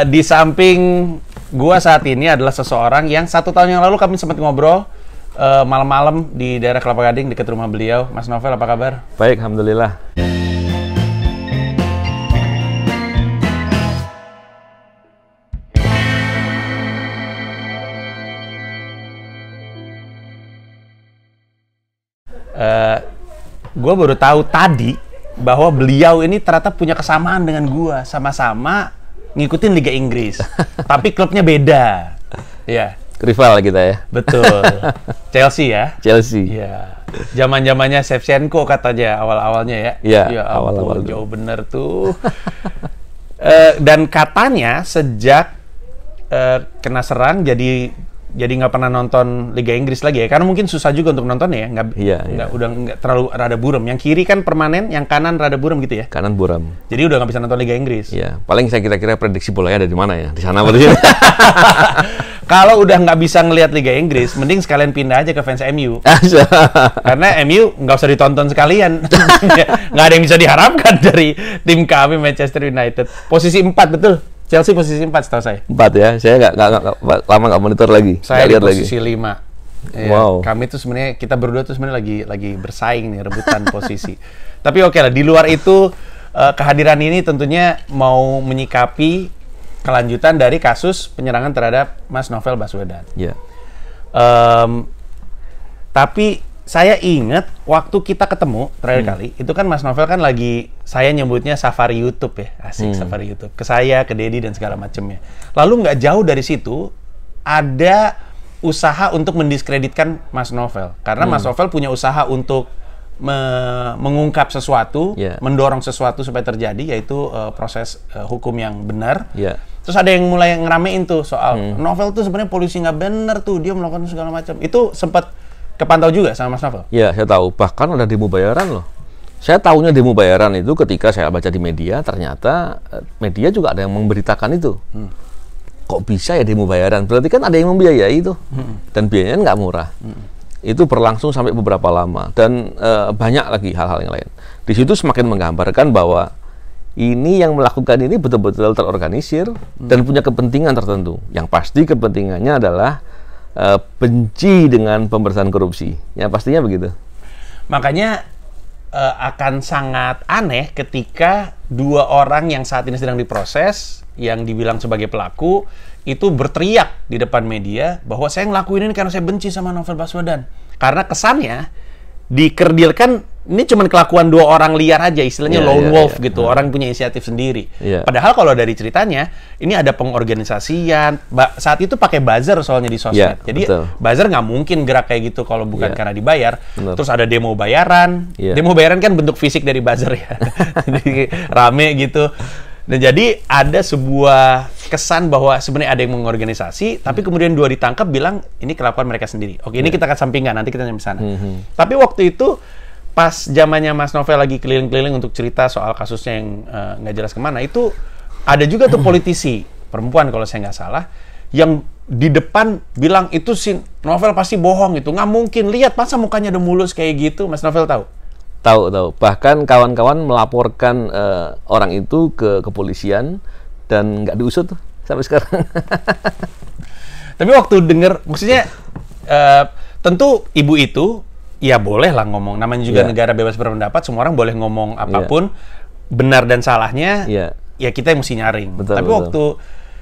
Eh, di samping gua saat ini adalah seseorang yang satu tahun yang lalu kami sempat ngobrol uh, malam-malam di daerah Kelapa Gading dekat rumah beliau. Mas Novel apa kabar? Baik, alhamdulillah. Uh, eh, gue baru tahu tadi bahwa beliau ini ternyata punya kesamaan dengan gue sama-sama ngikutin Liga Inggris, tapi klubnya beda. Ya. Rival kita ya. Betul. Chelsea ya. Chelsea. Ya. Zaman zamannya Shevchenko katanya awal awalnya ya. Iya. Ya, awal awal jauh bener tuh. e, dan katanya sejak e, kena serang jadi jadi nggak pernah nonton Liga Inggris lagi ya karena mungkin susah juga untuk nonton ya nggak iya, iya. udah nggak terlalu rada buram yang kiri kan permanen yang kanan rada buram gitu ya kanan buram jadi udah nggak bisa nonton Liga Inggris Ya, paling saya kira-kira prediksi bolanya ada di mana ya di sana berarti kalau udah nggak bisa ngelihat Liga Inggris mending sekalian pindah aja ke fans MU karena MU nggak usah ditonton sekalian nggak ada yang bisa diharapkan dari tim kami Manchester United posisi 4 betul Chelsea posisi 4 setahu saya. 4 ya. Saya nggak lama nggak monitor lagi. Saya lihat lagi. Posisi 5. Ya, wow. Kami tuh sebenarnya kita berdua tuh sebenarnya lagi lagi bersaing nih rebutan posisi. Tapi oke okay lah di luar itu uh, kehadiran ini tentunya mau menyikapi kelanjutan dari kasus penyerangan terhadap Mas Novel Baswedan. Yeah. Iya. Um, tapi saya ingat waktu kita ketemu terakhir hmm. kali itu kan Mas Novel kan lagi saya nyebutnya safari YouTube ya asik hmm. safari YouTube ke saya ke Dedi dan segala macamnya lalu nggak jauh dari situ ada usaha untuk mendiskreditkan Mas Novel karena hmm. Mas Novel punya usaha untuk me mengungkap sesuatu yeah. mendorong sesuatu supaya terjadi yaitu uh, proses uh, hukum yang benar yeah terus ada yang mulai ngeramein tuh soal hmm. novel tuh sebenarnya polisi nggak benar tuh dia melakukan segala macam itu sempat kepantau juga sama Mas Novel? Iya, saya tahu. Bahkan ada demo bayaran loh. Saya tahunya demo bayaran itu ketika saya baca di media, ternyata eh, media juga ada yang memberitakan itu. Hmm. Kok bisa ya demo bayaran? Berarti kan ada yang membiayai itu. Hmm. Dan biayanya nggak murah. Hmm. Itu berlangsung sampai beberapa lama. Dan e, banyak lagi hal-hal yang lain. Di situ semakin menggambarkan bahwa ini yang melakukan ini betul-betul terorganisir hmm. dan punya kepentingan tertentu. Yang pasti kepentingannya adalah uh, benci dengan pemberantasan korupsi. Ya pastinya begitu. Makanya uh, akan sangat aneh ketika dua orang yang saat ini sedang diproses yang dibilang sebagai pelaku itu berteriak di depan media bahwa saya ngelakuin ini karena saya benci sama Novel Baswedan. Karena kesannya dikerdilkan ini cuman kelakuan dua orang liar aja istilahnya yeah, lone yeah, wolf yeah. gitu yeah. orang punya inisiatif sendiri yeah. padahal kalau dari ceritanya ini ada pengorganisasian saat itu pakai buzzer soalnya di sosmed yeah, jadi betul. buzzer nggak mungkin gerak kayak gitu kalau bukan yeah. karena dibayar Bener. terus ada demo bayaran yeah. demo bayaran kan bentuk fisik dari buzzer ya rame gitu dan nah, jadi ada sebuah kesan bahwa sebenarnya ada yang mengorganisasi, tapi kemudian dua ditangkap bilang ini kelakuan mereka sendiri. Oke, yeah. ini iya. kita akan sampingkan nanti kita nyampe sana. Mm -hmm. Tapi waktu itu pas zamannya Mas Novel lagi keliling-keliling untuk cerita soal kasusnya yang eh, nggak uh, jelas kemana itu ada juga tuh politisi perempuan kalau saya nggak salah yang di depan bilang itu si Novel pasti bohong itu nggak mungkin lihat masa mukanya udah mulus kayak gitu Mas Novel tahu tahu tahu bahkan kawan-kawan melaporkan uh, orang itu ke kepolisian dan nggak diusut sampai sekarang tapi waktu dengar maksudnya uh, tentu ibu itu ya boleh lah ngomong. Namanya juga yeah. negara bebas berpendapat, semua orang boleh ngomong iya. apapun. Yeah. Benar dan salahnya, yeah. ya kita yang mesti nyaring. Betul, Tapi betul. waktu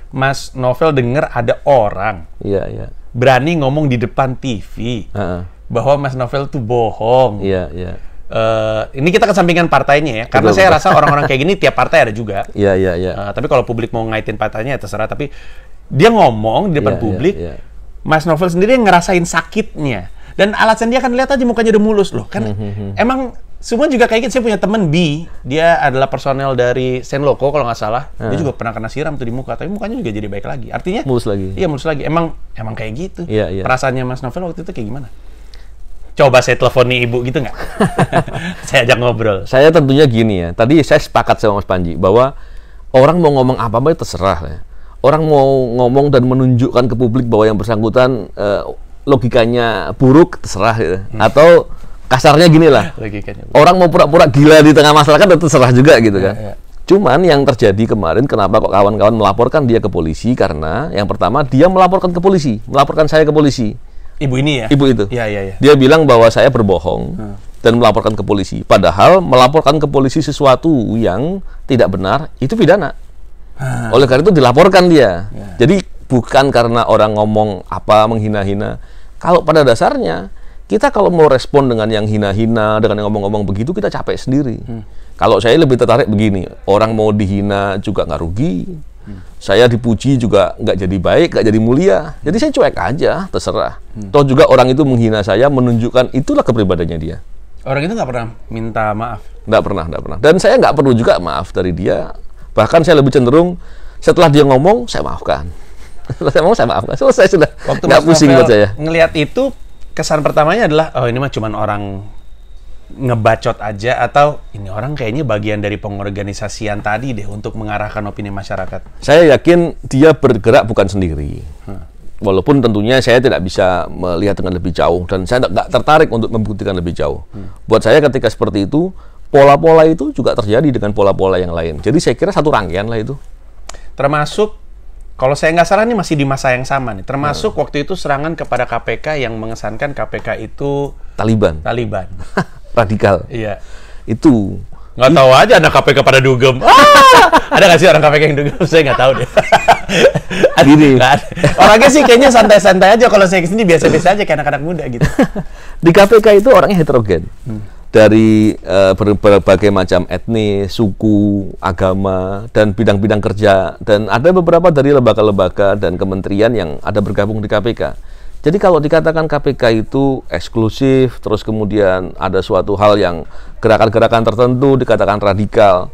Mas Novel dengar ada orang yeah, yeah. berani ngomong di depan TV uh -uh. bahwa Mas Novel tuh bohong. Yeah, yeah. Uh, ini kita kesampingan partainya ya, karena betul, saya betul. rasa orang-orang kayak gini tiap partai ada juga. Iya yeah, iya iya. Uh, tapi kalau publik mau ngaitin partainya ya terserah. Tapi dia ngomong di depan yeah, iya, publik, yeah, yeah. Mas Novel sendiri yang ngerasain sakitnya dan alasan dia kan lihat aja mukanya udah mulus loh. Kan mm-hmm. emang semua juga kayak gitu. Saya punya temen B, dia adalah personel dari Senloko kalau nggak salah. Hmm. Dia ah. juga pernah kena siram tuh di muka, tapi mukanya juga jadi baik lagi. Artinya mulus lagi. Iya mulus lagi. Emang emang kayak gitu. yeah, yeah. Perasaannya Mas Novel waktu itu kayak gimana? Coba saya telepon nih ibu gitu nggak? saya ajak ngobrol. Saya tentunya gini ya. Tadi saya sepakat sama Mas Panji bahwa orang mau ngomong apa-apa ya terserah ya orang mau ngomong dan menunjukkan ke publik bahwa yang bersangkutan uh, logikanya buruk terserah gitu. Hmm. Atau kasarnya gini lah. Orang mau pura-pura gila di tengah masyarakat itu ya terserah juga gitu ya, kan. Ya, ya. Cuman yang terjadi kemarin kenapa kok kawan-kawan melaporkan dia ke polisi karena yang pertama dia melaporkan ke polisi, melaporkan saya ke polisi. Ibu ini ya? Ibu itu. ya ya ya. Dia bilang bahwa saya berbohong. Hmm dan melaporkan ke polisi. Padahal melaporkan ke polisi sesuatu yang tidak benar itu pidana. Hmm. Oleh karena itu dilaporkan dia. Ya. Jadi bukan karena orang ngomong apa menghina-hina, kalau pada dasarnya kita kalau mau respon dengan yang hina-hina, dengan yang ngomong-ngomong begitu, kita capek sendiri. Hmm. Kalau saya lebih tertarik begini, orang mau dihina juga nggak rugi, hmm. saya dipuji juga nggak jadi baik, nggak jadi mulia. Jadi saya cuek aja, terserah. Hmm. Toh juga orang itu menghina saya, menunjukkan itulah kepribadiannya dia. Orang itu nggak pernah minta maaf? Nggak pernah, nggak pernah. Dan saya nggak perlu juga maaf dari dia. Bahkan saya lebih cenderung setelah dia ngomong, saya maafkan. saya mau saya maafkan. Selesai sudah. Waktu nggak pusing buat saya. Ngelihat itu kesan pertamanya adalah oh ini mah cuman orang ngebacot aja atau ini orang kayaknya bagian dari pengorganisasian tadi deh untuk mengarahkan opini masyarakat. Saya yakin dia bergerak bukan sendiri. Hmm. Walaupun tentunya saya tidak bisa melihat dengan lebih jauh dan saya nggak tertarik untuk membuktikan lebih jauh. Hmm. Buat saya ketika seperti itu pola-pola itu juga terjadi dengan pola-pola yang lain. Jadi saya kira satu rangkaian lah itu. Termasuk kalau saya nggak salah ini masih di masa yang sama nih, termasuk hmm. waktu itu serangan kepada KPK yang mengesankan KPK itu Taliban. Taliban. Radikal. Iya. Itu. Nggak tahu aja anak KPK pada dugem. Ah! ada nggak sih orang KPK yang dugem? Saya nggak tahu deh. Gini. Orangnya sih kayaknya santai-santai aja. Kalau saya kesini biasa-biasa aja kayak anak-anak muda gitu. di KPK itu orangnya heterogen. Hmm dari uh, berbagai macam etnis, suku, agama, dan bidang-bidang kerja. Dan ada beberapa dari lembaga-lembaga dan kementerian yang ada bergabung di KPK. Jadi kalau dikatakan KPK itu eksklusif, terus kemudian ada suatu hal yang gerakan-gerakan tertentu dikatakan radikal,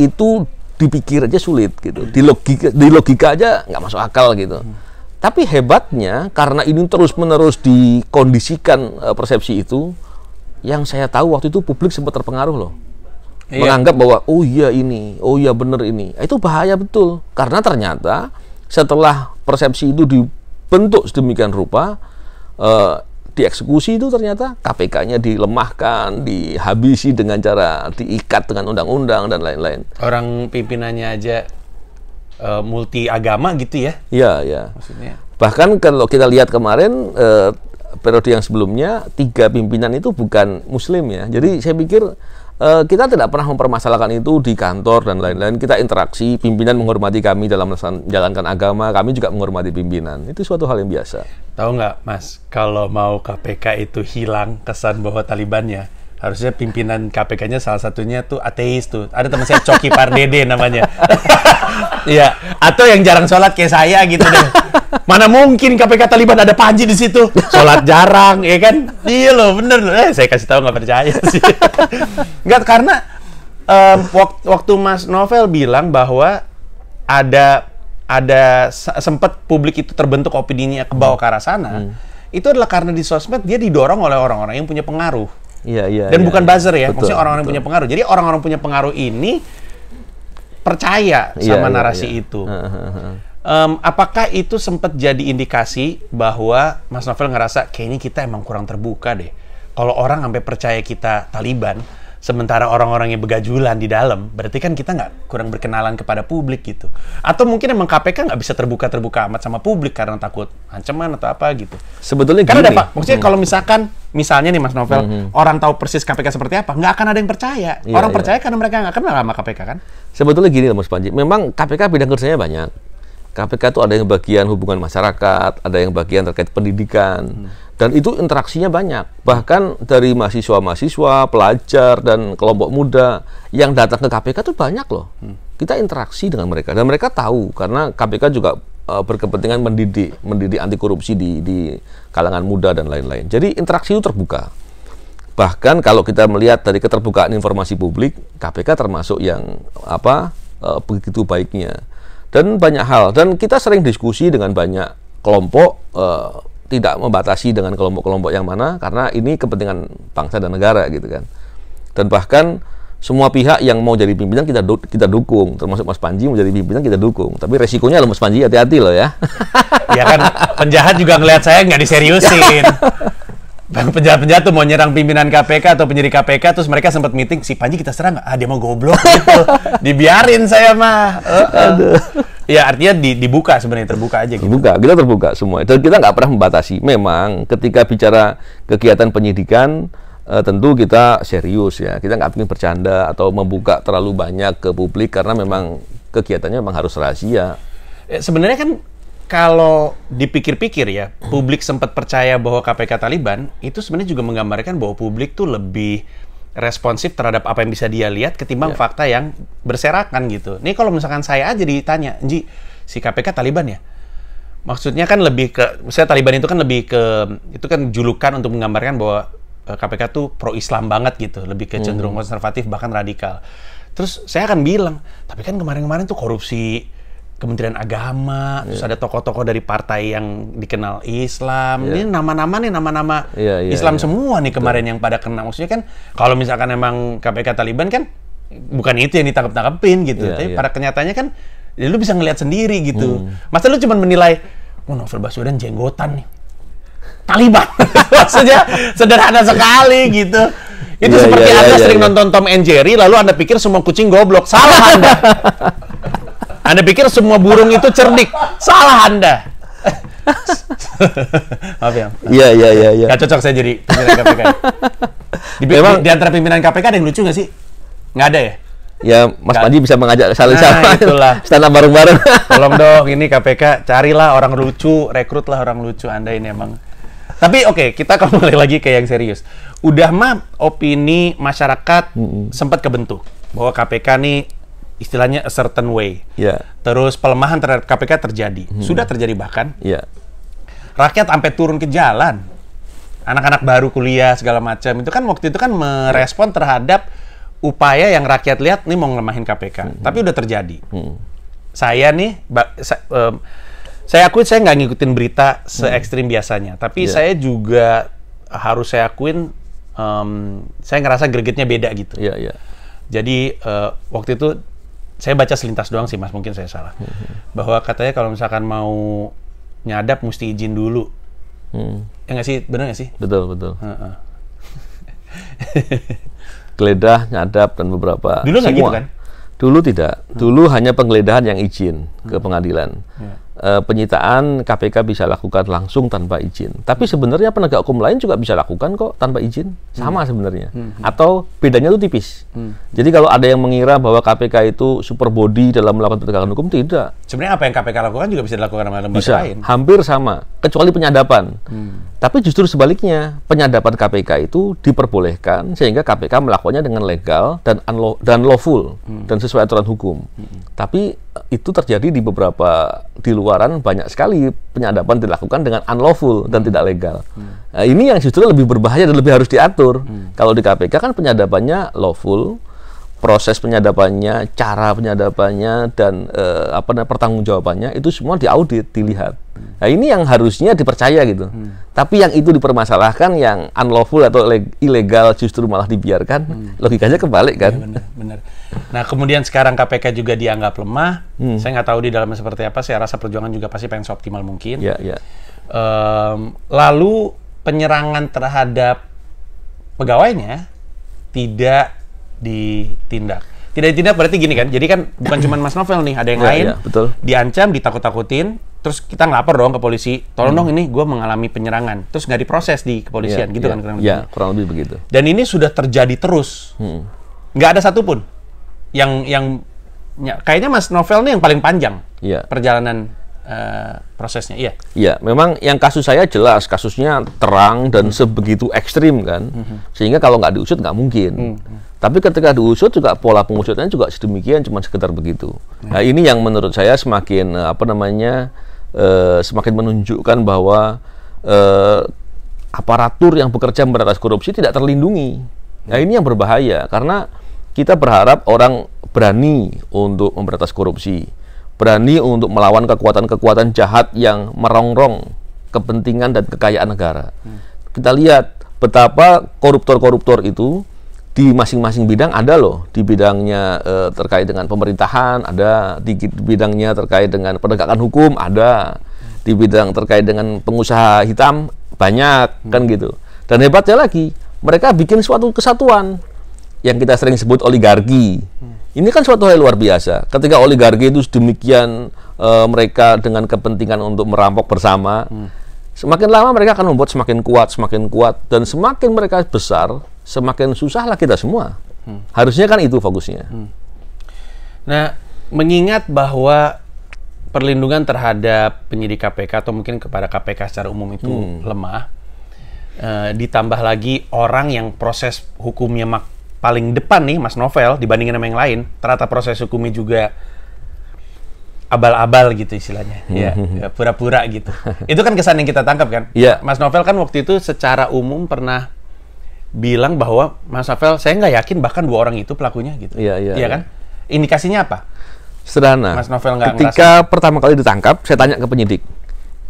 itu dipikir aja sulit gitu, di logika, di logika aja nggak masuk akal gitu. Tapi hebatnya karena ini terus-menerus dikondisikan eh, persepsi itu, yang saya tahu waktu itu publik sempat terpengaruh loh iya. menganggap bahwa oh iya ini oh iya bener ini nah, itu bahaya betul karena ternyata setelah persepsi itu dibentuk sedemikian rupa eh, dieksekusi itu ternyata KPK-nya dilemahkan, dihabisi dengan cara diikat dengan undang-undang dan lain-lain. Orang pimpinannya aja uh, multi agama gitu ya? Iya, iya. Maksudnya. Bahkan kalau kita lihat kemarin uh, periode yang sebelumnya tiga pimpinan itu bukan muslim ya. Jadi saya pikir uh, kita tidak pernah mempermasalahkan itu di kantor dan lain-lain. Kita interaksi, pimpinan menghormati kami dalam menjalankan agama, kami juga menghormati pimpinan. Itu suatu hal yang biasa. Tahu nggak, Mas, kalau mau KPK itu hilang kesan bahwa Talibannya, harusnya pimpinan KPK-nya salah satunya tuh ateis tuh. Ada teman saya Coki Pardede namanya. Iya, atau yang jarang sholat kayak saya gitu deh. Mana mungkin KPK Taliban ada Panji di situ? Sholat jarang, ya kan? Iya loh, bener loh. Eh, saya kasih tahu nggak percaya sih. Enggak karena um, waktu Mas Novel bilang bahwa ada ada sempat publik itu terbentuk opininya ke bawah ke arah sana. Hmm. Itu adalah karena di sosmed dia didorong oleh orang-orang yang punya pengaruh. Iya, iya. Dan iya, bukan iya. buzzer ya, betul, maksudnya orang-orang punya pengaruh. Jadi orang-orang punya pengaruh ini percaya iya, sama iya, iya. narasi iya. itu. Uh, uh, uh. Um, apakah itu sempat jadi indikasi bahwa Mas Novel ngerasa kayaknya kita emang kurang terbuka deh. Kalau orang sampai percaya kita Taliban, sementara orang-orang yang begajulan di dalam berarti kan kita nggak kurang berkenalan kepada publik gitu atau mungkin emang KPK nggak bisa terbuka terbuka amat sama publik karena takut ancaman atau apa gitu sebetulnya karena gini. ada pak maksudnya hmm. kalau misalkan misalnya nih Mas Novel hmm. hmm. orang tahu persis KPK seperti apa nggak akan ada yang percaya iya, orang ya. percaya karena mereka nggak kenal sama KPK kan sebetulnya gini loh Mas Panji memang KPK bidang kerjanya banyak KPK itu ada yang bagian hubungan masyarakat, ada yang bagian terkait pendidikan, hmm. dan itu interaksinya banyak. Bahkan dari mahasiswa-mahasiswa, pelajar, dan kelompok muda yang datang ke KPK itu banyak loh. Hmm. Kita interaksi dengan mereka, dan mereka tahu karena KPK juga eh, berkepentingan mendidik, mendidik anti korupsi di, di kalangan muda dan lain-lain. Jadi interaksi itu terbuka. Bahkan kalau kita melihat dari keterbukaan informasi publik, KPK termasuk yang apa eh, begitu baiknya dan banyak hal dan kita sering diskusi dengan banyak kelompok uh, tidak membatasi dengan kelompok-kelompok yang mana karena ini kepentingan bangsa dan negara gitu kan dan bahkan semua pihak yang mau jadi pimpinan kita du kita dukung termasuk Mas Panji mau jadi pimpinan kita dukung tapi resikonya loh Mas Panji hati-hati loh ya ya kan penjahat juga ngelihat saya nggak diseriusin penjahat-penjahat tuh mau nyerang pimpinan KPK atau penyidik KPK terus mereka sempat meeting si Panji kita serang ah dia mau goblok gitu dibiarin saya mah uh -uh. ya artinya di, dibuka sebenarnya terbuka aja gitu. terbuka kita terbuka semua dan kita nggak pernah membatasi memang ketika bicara kegiatan penyidikan uh, tentu kita serius ya kita nggak ingin bercanda atau membuka terlalu banyak ke publik karena memang kegiatannya memang harus rahasia eh, sebenarnya kan kalau dipikir-pikir ya, publik sempat percaya bahwa KPK Taliban itu sebenarnya juga menggambarkan bahwa publik tuh lebih responsif terhadap apa yang bisa dia lihat ketimbang yeah. fakta yang berserakan gitu. Nih kalau misalkan saya aja ditanya, Ji, si KPK Taliban ya? Maksudnya kan lebih ke, misalnya Taliban itu kan lebih ke, itu kan julukan untuk menggambarkan bahwa KPK eh, tuh pro-Islam banget gitu, lebih ke cenderung hmm. konservatif bahkan radikal. Terus saya akan bilang, tapi kan kemarin-kemarin tuh korupsi, Kementerian Agama, yeah. terus ada tokoh-tokoh dari partai yang dikenal Islam. Yeah. Ini nama-nama nih nama-nama yeah, yeah, Islam yeah. semua nih kemarin Betul. yang pada kena. Maksudnya kan kalau misalkan emang KPK Taliban kan bukan itu yang ditangkap tangkapin gitu. Yeah, Tapi yeah. pada kenyataannya kan ya lu bisa ngelihat sendiri gitu. Hmm. Masa lu cuma menilai, oh, Novel Baswedan jenggotan nih." Taliban. Maksudnya sederhana sekali gitu. Itu yeah, seperti yeah, Anda yeah, sering yeah. nonton Tom and Jerry lalu Anda pikir semua kucing goblok. Salah Anda. Anda pikir semua burung itu cerdik? Salah Anda. Maaf ya. Iya, iya, iya. Ya. Gak cocok saya jadi pimpinan KPK. Ya. Di, Memang, di, di antara pimpinan KPK ada yang lucu gak sih? Nggak ada ya? ya Mas Panji bisa mengajak saling nah, itulah. stand up bareng-bareng. Tolong dong ini KPK carilah orang lucu, rekrutlah orang lucu Anda ini emang. Tapi oke, okay, kita kembali lagi ke yang serius. Udah mah opini masyarakat mm -hmm. sempat kebentuk bahwa KPK nih istilahnya a certain way. Yeah. Terus pelemahan terhadap KPK terjadi, hmm. sudah terjadi bahkan. Yeah. Rakyat sampai turun ke jalan, anak-anak baru kuliah segala macam itu kan waktu itu kan merespon terhadap upaya yang rakyat lihat nih mau ngelemahin KPK, hmm. tapi udah terjadi. Hmm. Saya nih, sa um, saya akui saya nggak ngikutin berita se ekstrim hmm. biasanya, tapi yeah. saya juga harus saya akuin, um, saya ngerasa gregetnya beda gitu. Yeah, yeah. Jadi uh, waktu itu saya baca selintas doang sih mas mungkin saya salah hmm. bahwa katanya kalau misalkan mau nyadap mesti izin dulu mm. ya nggak sih benar nggak sih betul betul uh-uh. geledah nyadap dan beberapa dulu nggak gitu kan dulu tidak hmm. dulu hmm. hanya penggeledahan yang izin ke hmm. pengadilan yeah. Eh, penyitaan KPK bisa lakukan langsung tanpa izin. Tapi hmm. sebenarnya penegak hukum lain juga bisa lakukan kok tanpa izin, sama hmm. sebenarnya. Hmm. hmm. Atau bedanya itu tipis. Hmm. Jadi kalau ada yang mengira bahwa KPK itu super body dalam melakukan penegakan hukum tidak. Sebenarnya apa yang KPK lakukan juga bisa dilakukan oleh lembaga bisa, lain. Hampir sama, kecuali penyadapan. Hmm. Tapi justru sebaliknya, penyadapan KPK itu diperbolehkan sehingga KPK melakukannya dengan legal dan dan lawful hmm. dan sesuai aturan hukum. Hmm. Tapi eh, itu terjadi di beberapa di luar pengeluaran banyak sekali penyadapan dilakukan dengan unlawful dan tidak legal. Hmm. Nah, ini yang justru lebih berbahaya dan lebih harus diatur. Hmm. Kalau di KPK kan penyadapannya lawful, proses penyadapannya, cara penyadapannya dan eh, apa namanya pertanggungjawabannya itu semua diaudit, dilihat. Hmm. Nah, ini yang harusnya dipercaya gitu. Hmm. Tapi yang itu dipermasalahkan yang unlawful atau ilegal justru malah dibiarkan, hmm. logikanya kebalik kan. Ya, benar, benar. Nah, kemudian sekarang KPK juga dianggap lemah. Hmm. Saya nggak tahu di dalamnya seperti apa, saya rasa perjuangan juga pasti pengen seoptimal mungkin. Ya, ya. Um, lalu penyerangan terhadap pegawainya tidak ditindak tidak ditindak berarti gini kan jadi kan bukan cuma Mas Novel nih ada yang iya, lain ya, betul. diancam ditakut-takutin terus kita ngelapor dong ke polisi tolong hmm. dong ini gue mengalami penyerangan terus nggak diproses di kepolisian ya, gitu ya, kan kurang iya, lebih ya kurang lebih begitu dan ini sudah terjadi terus hmm. nggak hmm. ada satupun yang yang ya, kayaknya Mas Novel nih yang paling panjang ya. perjalanan uh, prosesnya iya iya memang yang kasus saya jelas kasusnya terang dan hmm. sebegitu ekstrim kan hmm. hmm. sehingga kalau nggak diusut nggak mungkin hmm, hmm. Tapi ketika diusut juga pola pengusutannya juga sedemikian cuma sekedar begitu. Nah ini yang menurut saya semakin eh, apa namanya e, semakin menunjukkan bahwa eh, aparatur yang bekerja memberantas korupsi tidak terlindungi. Nah ini yang berbahaya karena kita berharap orang berani untuk memberantas korupsi, berani untuk melawan kekuatan-kekuatan jahat yang merongrong kepentingan dan kekayaan negara. Hmm. Kita lihat betapa koruptor-koruptor itu di masing-masing bidang ada loh di bidangnya e, terkait dengan pemerintahan ada di bidangnya terkait dengan penegakan hukum ada di bidang terkait dengan pengusaha hitam banyak hmm. kan gitu dan hebatnya lagi mereka bikin suatu kesatuan yang kita sering sebut oligarki hmm. ini kan suatu hal luar biasa ketika oligarki itu demikian e, eh, mereka dengan kepentingan untuk merampok bersama hmm. semakin lama mereka akan membuat semakin kuat semakin kuat dan semakin mereka besar semakin susahlah kita semua. Hmm. Harusnya kan itu fokusnya. Hmm. Nah, mengingat bahwa perlindungan terhadap penyidik KPK atau mungkin kepada KPK secara umum itu hmm. lemah, e, ditambah lagi orang yang proses hukumnya mak paling depan nih, Mas Novel, dibandingin sama yang lain, ternyata proses hukumnya juga abal-abal gitu istilahnya, ya hmm. pura-pura gitu. itu kan kesan yang kita tangkap kan. Yeah. Mas Novel kan waktu itu secara umum pernah bilang bahwa Mas Rafael, saya nggak yakin bahkan dua orang itu pelakunya gitu. Iya, iya, iya. Iya kan? Indikasinya apa? Sederhana. Mas Novel nggak Ketika ngerasa. pertama kali ditangkap, saya tanya ke penyidik,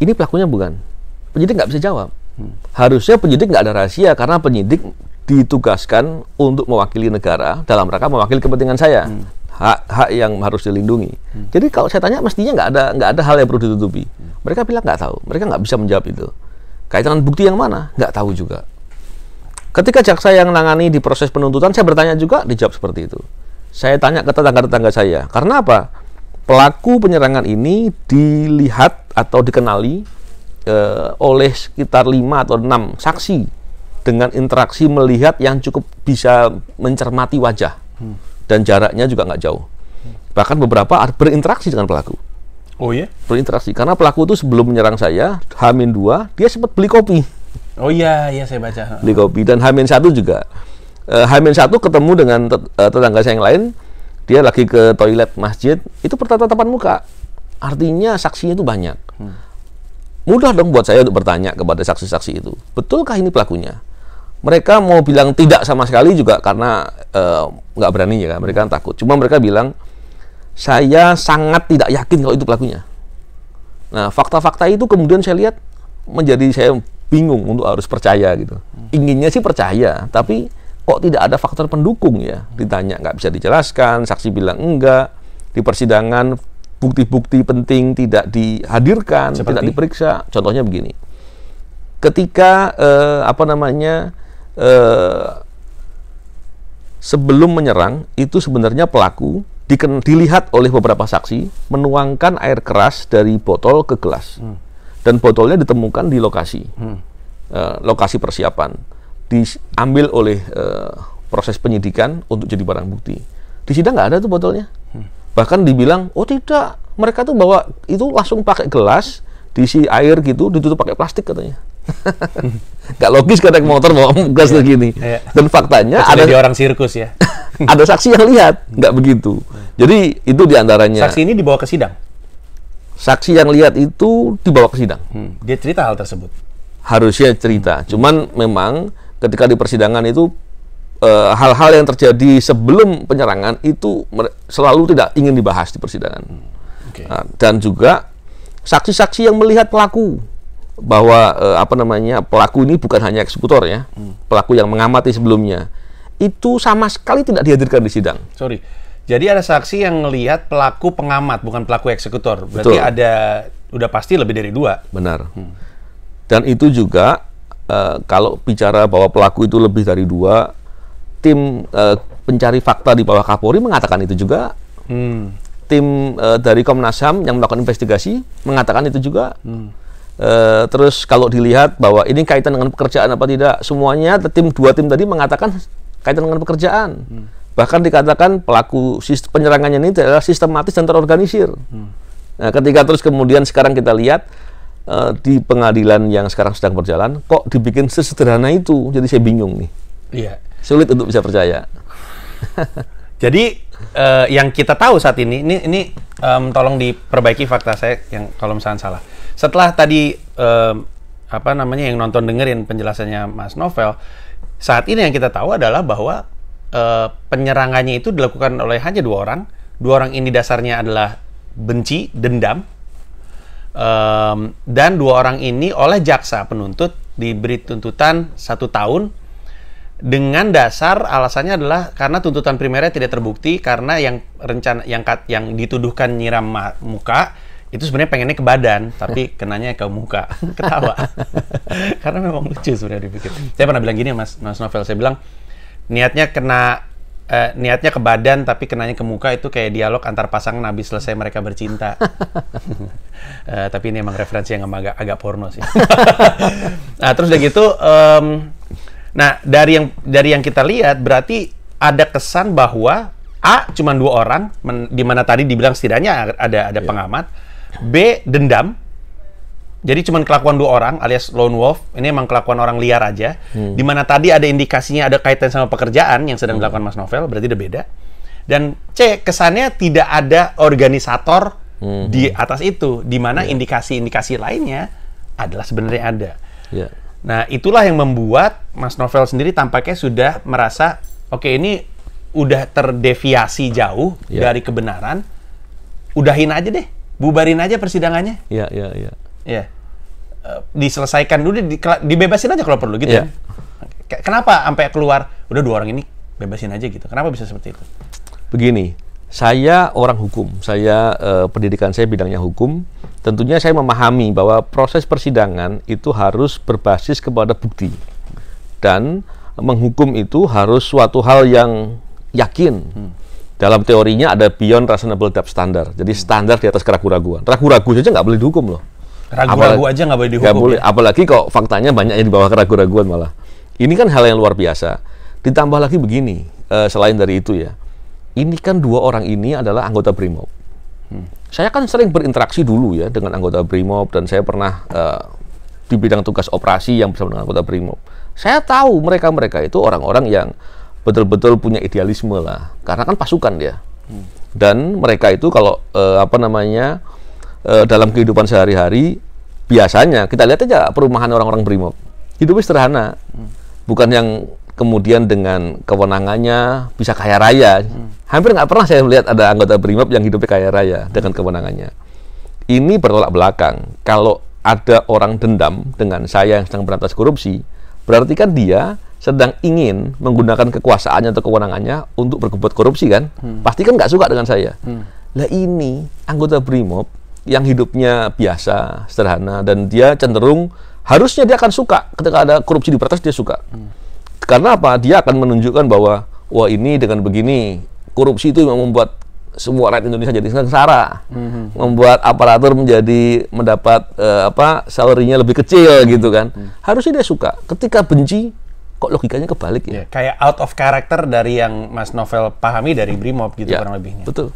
ini pelakunya bukan? Penyidik nggak bisa jawab. Hmm. Harusnya penyidik nggak ada rahasia karena penyidik ditugaskan untuk mewakili negara dalam rangka mewakili kepentingan saya. Hmm. Hak-hak yang harus dilindungi. Hmm. Jadi kalau saya tanya, mestinya nggak ada nggak ada hal yang perlu ditutupi. Hmm. Mereka bilang nggak tahu, mereka nggak bisa menjawab itu. Kaitan bukti yang mana? Nggak tahu juga. Ketika jaksa yang menangani di proses penuntutan, saya bertanya juga, dijawab seperti itu. Saya tanya ke tetangga-tetangga saya, karena apa? Pelaku penyerangan ini dilihat atau dikenali eh, oleh sekitar 5 atau 6 saksi dengan interaksi melihat yang cukup bisa mencermati wajah. Hmm. Dan jaraknya juga nggak jauh. Bahkan beberapa berinteraksi dengan pelaku. Oh iya? Berinteraksi. Karena pelaku itu sebelum menyerang saya, Hamin 2, dia sempat beli kopi Oh iya, iya saya baca. Di kopi dan Hamin satu juga. Uh, eh, Hamin satu ketemu dengan eh, tetangga saya yang lain, dia lagi ke toilet masjid, itu pertatapan muka. Artinya saksinya itu banyak. Hmm. Mudah dong buat saya untuk bertanya kepada saksi-saksi itu, betulkah ini pelakunya? Mereka mau bilang tidak sama sekali juga karena eh, nggak uh, berani ya, kan, mereka takut. Cuma mereka bilang saya sangat tidak yakin kalau itu pelakunya. Nah, fakta-fakta itu kemudian saya lihat menjadi saya bingung untuk harus percaya gitu. Inginnya sih percaya, tapi kok tidak ada faktor pendukung ya? Ditanya nggak bisa dijelaskan, saksi bilang enggak, di persidangan bukti-bukti penting tidak dihadirkan, Seperti? tidak diperiksa. Contohnya begini, ketika eh, apa namanya eh, sebelum menyerang itu sebenarnya pelaku dilihat oleh beberapa saksi menuangkan air keras dari botol ke gelas. Hmm dan botolnya ditemukan di lokasi hmm. uh, lokasi persiapan diambil oleh uh, proses penyidikan untuk jadi barang bukti di sidang nggak ada tuh botolnya hmm. bahkan dibilang oh tidak mereka tuh bawa itu langsung pakai gelas diisi air gitu ditutup pakai plastik katanya nggak logis kan motor bawa gelas yeah, iya. gini yeah. dan faktanya ada di orang sirkus ya ada saksi yang lihat nggak hmm. begitu jadi itu diantaranya saksi ini dibawa ke sidang saksi yang lihat itu dibawa ke sidang. Hmm. Dia cerita hal tersebut. Harusnya cerita. Hmm. Cuman memang ketika di persidangan itu eh, hal-hal e, yang terjadi sebelum penyerangan itu selalu tidak ingin dibahas di persidangan. Hmm, okay. Nah, dan juga saksi-saksi yang melihat pelaku bahwa e, apa namanya pelaku ini bukan hanya eksekutor ya, hmm. pelaku yang mengamati sebelumnya itu sama sekali tidak dihadirkan di sidang. Sorry jadi ada saksi yang melihat pelaku pengamat bukan pelaku eksekutor. Berarti Betul. ada udah pasti lebih dari dua. Benar. Hmm. Dan itu juga uh, kalau bicara bahwa pelaku itu lebih dari dua, tim uh, pencari fakta di bawah Kapolri mengatakan itu juga. Hmm. Tim uh, dari Komnas Ham yang melakukan investigasi mengatakan itu juga. Hmm. Uh, terus kalau dilihat bahwa ini kaitan dengan pekerjaan apa tidak, semuanya tim dua tim tadi mengatakan kaitan dengan pekerjaan. Hmm Bahkan dikatakan pelaku penyerangannya ini adalah sistematis dan terorganisir. Hmm. Nah, ketika terus kemudian sekarang kita lihat uh, di pengadilan yang sekarang sedang berjalan, kok dibikin sesederhana itu? Jadi saya bingung nih. Iya. Sulit untuk bisa percaya. Jadi uh, yang kita tahu saat ini, ini ini um, tolong diperbaiki fakta saya yang kalau misalnya salah. Setelah tadi um, apa namanya yang nonton dengerin penjelasannya Mas Novel, saat ini yang kita tahu adalah bahwa Eh, penyerangannya itu dilakukan oleh hanya dua orang. Dua orang ini dasarnya adalah benci, dendam, um, dan dua orang ini oleh jaksa penuntut diberi tuntutan satu tahun dengan dasar alasannya adalah karena tuntutan primernya tidak terbukti karena yang rencana yang kat yang dituduhkan nyiram muka itu sebenarnya pengennya ke badan tapi kenanya ke muka ketawa karena memang lucu sebenarnya dipikir saya pernah bilang gini mas mas novel saya bilang niatnya kena eh, niatnya ke badan tapi kenanya ke muka itu kayak dialog antar pasangan habis selesai mereka bercinta. eh, tapi ini emang referensi yang agak agak porno sih. nah terus udah gitu, um, nah dari yang dari yang kita lihat berarti ada kesan bahwa A cuma dua orang di mana tadi dibilang setidaknya ada ada yeah. pengamat. B dendam jadi cuman kelakuan dua orang alias lone wolf. Ini emang kelakuan orang liar aja. Hmm. Dimana tadi ada indikasinya ada kaitan sama pekerjaan yang sedang hmm. dilakukan Mas Novel, berarti udah beda. Dan C kesannya tidak ada organisator hmm. di atas itu. Dimana indikasi indikasi-indikasi lainnya adalah sebenarnya ada. Yeah. Nah itulah yang membuat Mas Novel sendiri tampaknya sudah merasa oke okay, ini udah terdeviasi jauh yeah. dari kebenaran. Udahin aja deh, bubarin aja persidangannya. Iya yeah, iya yeah, iya. Yeah Iya. Yeah. Uh, diselesaikan dulu, di, dibebasin aja kalau perlu gitu. Yeah. Iya. Ya. Kenapa sampai keluar? Udah dua orang ini bebasin aja gitu. Kenapa bisa seperti itu? Begini, saya orang hukum, saya uh, pendidikan saya bidangnya hukum. Tentunya saya memahami bahwa proses persidangan itu harus berbasis kepada bukti dan menghukum itu harus suatu hal yang yakin. Hmm. Dalam teorinya ada beyond reasonable doubt standar. Jadi standar di atas keraguan-keraguan. Ragu-ragu saja nggak boleh dihukum loh. Ragu-ragu aja nggak boleh dihukum. boleh. Ya? Apalagi kok faktanya banyak yang dibawa ke ragu-raguan malah. Ini kan hal yang luar biasa. Ditambah lagi begini, uh, selain dari itu ya, ini kan dua orang ini adalah anggota BRIMOB. Hmm. Saya kan sering berinteraksi dulu ya dengan anggota BRIMOB dan saya pernah uh, di bidang tugas operasi yang bersama dengan anggota BRIMOB. Saya tahu mereka-mereka itu orang-orang yang betul-betul punya idealisme lah, karena kan pasukan dia. Hmm. Dan mereka itu kalau uh, apa namanya e, dalam kehidupan sehari-hari biasanya kita lihat aja perumahan orang-orang brimob hidupnya sederhana bukan yang kemudian dengan kewenangannya bisa kaya raya hmm. hampir nggak pernah saya melihat ada anggota brimob yang hidupnya kaya raya hmm. dengan kewenangannya ini bertolak belakang kalau ada orang dendam dengan saya yang sedang berantas korupsi berarti kan dia sedang ingin menggunakan kekuasaannya atau kewenangannya untuk berkebut korupsi kan hmm. pasti kan nggak suka dengan saya hmm. lah ini anggota brimob yang hidupnya biasa, sederhana, dan dia cenderung harusnya dia akan suka ketika ada korupsi di peretas dia suka. Hmm. Karena apa? Dia akan menunjukkan bahwa wah ini dengan begini korupsi itu memang membuat semua rakyat Indonesia jadi sengsara, hmm. membuat aparatur menjadi mendapat uh, apa salarinya lebih kecil gitu kan. Hmm. Harusnya dia suka. Ketika benci kok logikanya kebalik ya? ya kayak out of character dari yang Mas Novel pahami dari Brimob gitu ya, kurang lebihnya. Betul.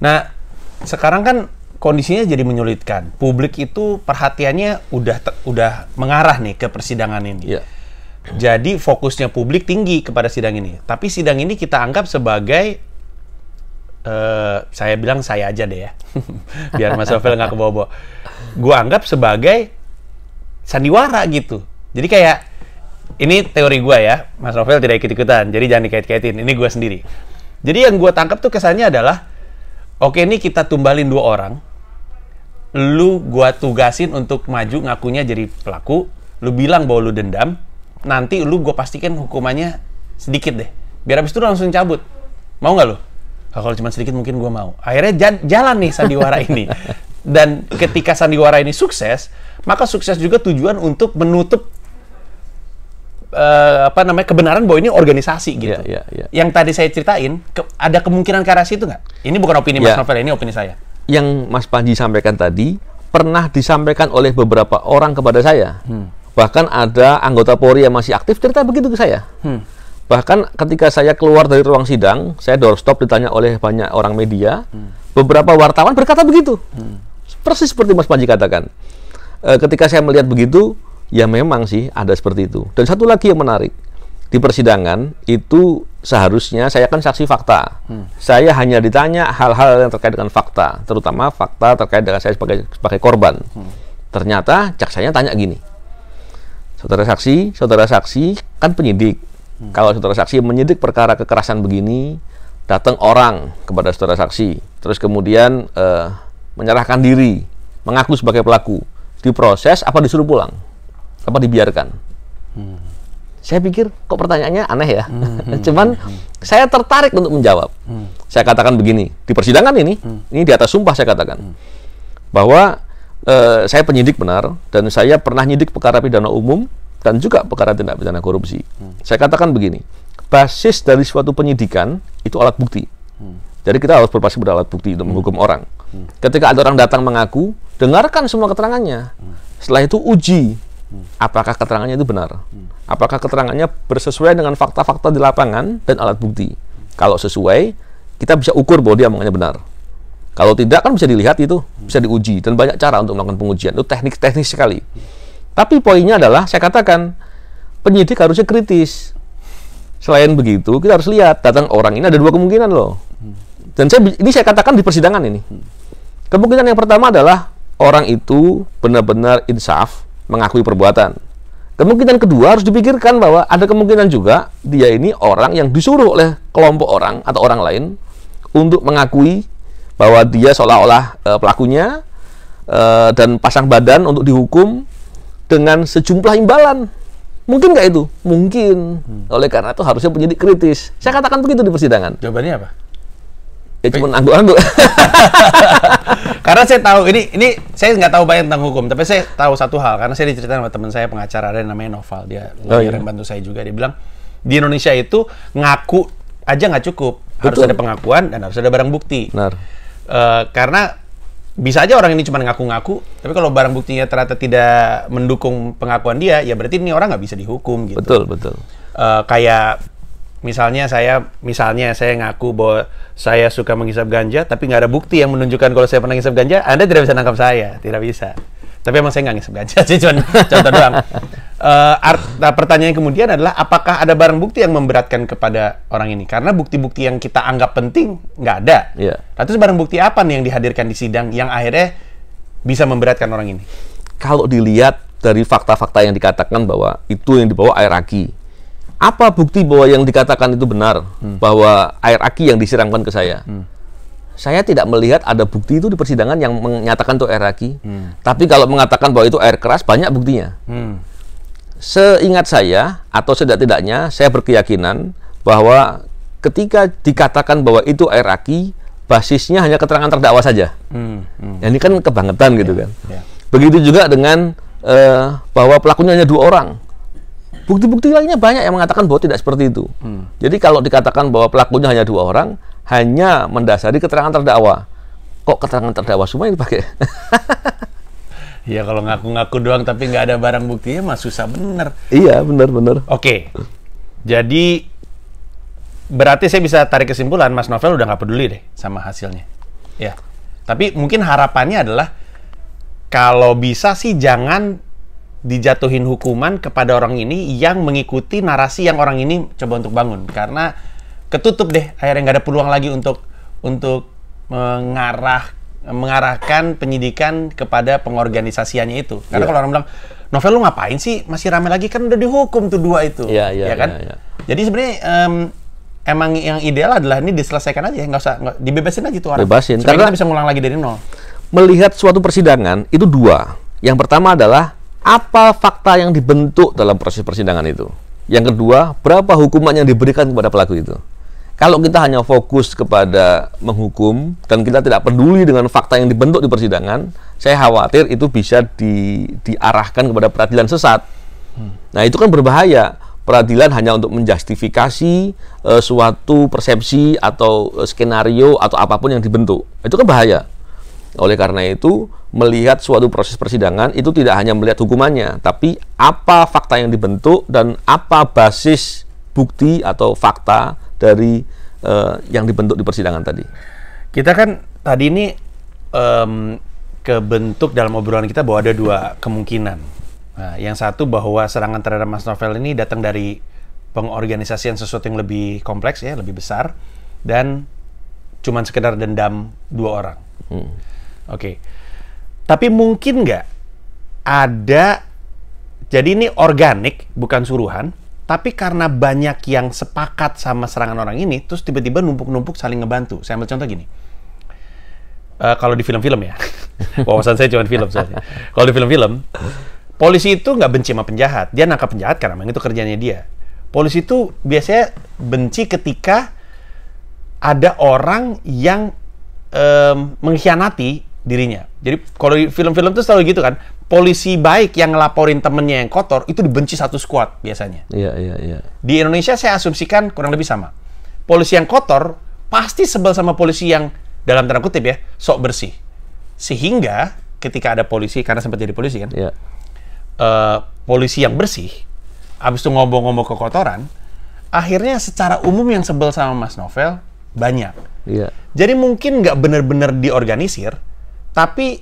Nah, sekarang kan kondisinya jadi menyulitkan. Publik itu perhatiannya udah udah mengarah nih ke persidangan ini. Yeah. Jadi fokusnya publik tinggi kepada sidang ini. Tapi sidang ini kita anggap sebagai uh, saya bilang saya aja deh ya, biar Mas Sofel nggak kebawa Gue anggap sebagai sandiwara gitu. Jadi kayak ini teori gue ya, Mas Novel tidak ikut-ikutan, jadi jangan dikait-kaitin. Ini gue sendiri. Jadi yang gue tangkap tuh kesannya adalah, oke okay, ini kita tumbalin dua orang, lu gua tugasin untuk maju ngakunya jadi pelaku lu bilang bahwa lu dendam nanti lu gua pastikan hukumannya sedikit deh biar abis itu langsung cabut mau nggak lu Nah, kalau cuma sedikit mungkin gua mau akhirnya jalan nih sandiwara ini dan ketika sandiwara ini sukses maka sukses juga tujuan untuk menutup uh, apa namanya kebenaran bahwa ini organisasi gitu. Yeah, yeah, yeah. Yang tadi saya ceritain, ke, ada kemungkinan karasi itu situ nggak? Ini bukan opini Mas iya. Novel, ya, ini opini saya yang Mas Panji sampaikan tadi pernah disampaikan oleh beberapa orang kepada saya. Hmm. Bahkan ada anggota Polri yang masih aktif cerita begitu ke saya. Hmm. Bahkan ketika saya keluar dari ruang sidang, saya doorstop ditanya oleh banyak orang media, hmm. beberapa wartawan berkata begitu. Hmm. Persis seperti Mas Panji katakan. E, ketika saya melihat begitu, ya memang sih ada seperti itu. Dan satu lagi yang menarik, di persidangan itu seharusnya saya kan saksi fakta. Hmm. Saya hanya ditanya hal-hal yang terkait dengan fakta, terutama fakta terkait dengan saya sebagai sebagai korban. Hmm. Ternyata jaksanya tanya gini. Saudara saksi, saudara saksi kan penyidik. Hmm. Kalau saudara saksi menyidik perkara kekerasan begini, datang orang kepada saudara saksi, terus kemudian eh, menyerahkan diri, mengaku sebagai pelaku, diproses apa disuruh pulang? Apa dibiarkan? Hmm saya pikir kok pertanyaannya aneh ya. Hmm, hmm Cuman hmm, hmm. saya tertarik untuk menjawab. Hmm. Saya katakan begini, di persidangan ini, hmm. ini di atas sumpah saya katakan hmm. bahwa eh, saya penyidik benar dan saya pernah nyidik perkara pidana umum dan juga perkara tindak pidana korupsi. Hmm. Saya katakan begini, basis dari suatu penyidikan itu alat bukti. Hmm. Jadi kita harus berbasis pada alat bukti untuk hmm. menghukum orang. Hmm. Ketika ada orang datang mengaku, dengarkan semua keterangannya. Hmm. Setelah itu uji Apakah keterangannya itu benar? Hmm. Apakah keterangannya bersesuaian dengan fakta-fakta di lapangan dan alat bukti? Kalau sesuai, kita bisa ukur bahwa dia omongannya benar. Kalau tidak kan bisa dilihat itu, bisa diuji dan banyak cara untuk melakukan pengujian. Itu teknik-teknis sekali. Tapi poinnya adalah saya katakan penyidik harusnya kritis. Selain begitu, kita harus lihat datang orang ini ada dua kemungkinan loh. Hmm. Dan saya ini saya katakan di persidangan ini. Hmm. Kemungkinan yang pertama adalah orang itu benar-benar insaf mengakui perbuatan. Kemungkinan kedua harus dipikirkan bahwa ada kemungkinan juga dia ini orang yang disuruh oleh kelompok orang atau orang lain untuk mengakui bahwa dia seolah-olah e, pelakunya e, dan pasang badan untuk dihukum dengan sejumlah imbalan. Mungkin nggak itu? Mungkin. Hmm. Oleh karena itu harusnya penyidik kritis. Saya katakan begitu di persidangan. Jawabannya apa? ya eh. cuma anggu-anggu karena saya tahu ini ini saya nggak tahu banyak tentang hukum, tapi saya tahu satu hal karena saya diceritain sama teman saya pengacara ada yang namanya Noval, dia oh, iya. yang bantu saya juga dia bilang di Indonesia itu ngaku aja nggak cukup, Betul. harus ada pengakuan dan harus ada barang bukti. Benar. Uh, karena bisa aja orang ini cuma ngaku-ngaku, tapi kalau barang buktinya ternyata tidak mendukung pengakuan dia, ya berarti ini orang nggak bisa dihukum gitu. Betul, betul. Uh, kayak misalnya saya misalnya saya ngaku bahwa saya suka menghisap ganja tapi nggak ada bukti yang menunjukkan kalau saya pernah menghisap ganja anda tidak bisa nangkap saya tidak bisa tapi emang saya nggak menghisap ganja sih cuman contoh doang uh, art, nah, pertanyaan kemudian adalah apakah ada barang bukti yang memberatkan kepada orang ini karena bukti-bukti yang kita anggap penting nggak ada yeah. Iya. lalu barang bukti apa nih yang dihadirkan di sidang yang akhirnya bisa memberatkan orang ini kalau dilihat dari fakta-fakta yang dikatakan bahwa itu yang dibawa air aki apa bukti bahwa yang dikatakan itu benar hmm. bahwa air aki yang disiramkan ke saya hmm. saya tidak melihat ada bukti itu di persidangan yang menyatakan itu air aki hmm. tapi kalau mengatakan bahwa itu air keras banyak buktinya hmm. seingat saya atau setidak-tidaknya saya berkeyakinan bahwa ketika dikatakan bahwa itu air aki basisnya hanya keterangan terdakwa saja hmm. Hmm. Ya, ini kan kebangetan gitu yeah. kan yeah. begitu juga dengan uh, bahwa pelakunya hanya dua orang Bukti-bukti lainnya banyak yang mengatakan bahwa tidak seperti itu. Hmm. Jadi kalau dikatakan bahwa pelakunya hanya dua orang, hanya mendasari keterangan terdakwa. Kok keterangan terdakwa semua yang dipakai? Iya kalau ngaku-ngaku doang tapi nggak ada barang buktinya mah susah bener. Iya bener-bener. Oke, jadi berarti saya bisa tarik kesimpulan Mas Novel udah nggak peduli deh sama hasilnya. Ya, tapi mungkin harapannya adalah kalau bisa sih jangan dijatuhin hukuman kepada orang ini yang mengikuti narasi yang orang ini coba untuk bangun karena ketutup deh akhirnya nggak ada peluang lagi untuk untuk mengarah mengarahkan penyidikan kepada pengorganisasiannya itu karena yeah. kalau orang bilang novel lu ngapain sih masih ramai lagi kan udah dihukum tuh dua itu yeah, yeah, ya kan yeah, yeah. jadi sebenarnya um, emang yang ideal adalah ini diselesaikan aja ya, nggak usah nggak, dibebasin aja tuh orang bebasin karena kita bisa ngulang lagi dari nol melihat suatu persidangan itu dua yang pertama adalah apa fakta yang dibentuk dalam proses persidangan itu. Yang kedua, berapa hukuman yang diberikan kepada pelaku itu. Kalau kita hanya fokus kepada menghukum dan kita tidak peduli dengan fakta yang dibentuk di persidangan, saya khawatir itu bisa di, diarahkan kepada peradilan sesat. Hmm. Nah, itu kan berbahaya. Peradilan hanya untuk menjustifikasi uh, suatu persepsi atau uh, skenario atau apapun yang dibentuk. Itu kan bahaya. Oleh karena itu, melihat suatu proses persidangan itu tidak hanya melihat hukumannya, tapi apa fakta yang dibentuk dan apa basis bukti atau fakta dari uh, yang dibentuk di persidangan tadi. Kita kan tadi ini um, kebentuk dalam obrolan kita bahwa ada dua kemungkinan. Nah, yang satu bahwa serangan terhadap Mas Novel ini datang dari pengorganisasian sesuatu yang lebih kompleks ya, lebih besar dan cuman sekedar dendam dua orang. Hmm. Oke. Okay. Tapi mungkin nggak ada jadi ini organik bukan suruhan, tapi karena banyak yang sepakat sama serangan orang ini, terus tiba-tiba numpuk-numpuk saling ngebantu. Saya ambil contoh gini. Uh, kalau di film-film ya, wawasan saya cuma film saja. Kalau di film-film, polisi itu nggak benci sama penjahat. Dia nangkap penjahat karena memang itu kerjanya dia. Polisi itu biasanya benci ketika ada orang yang um, mengkhianati dirinya. Jadi kalau di film-film tuh selalu gitu kan, polisi baik yang ngelaporin temennya yang kotor itu dibenci satu squad biasanya. Iya iya iya. Di Indonesia saya asumsikan kurang lebih sama. Polisi yang kotor pasti sebel sama polisi yang dalam tanda kutip ya sok bersih. Sehingga ketika ada polisi karena sempat jadi polisi kan, iya. uh, polisi yang bersih, abis itu ngomong-ngomong ke kotoran, akhirnya secara umum yang sebel sama Mas Novel banyak. Iya. Jadi mungkin nggak benar-benar diorganisir, tapi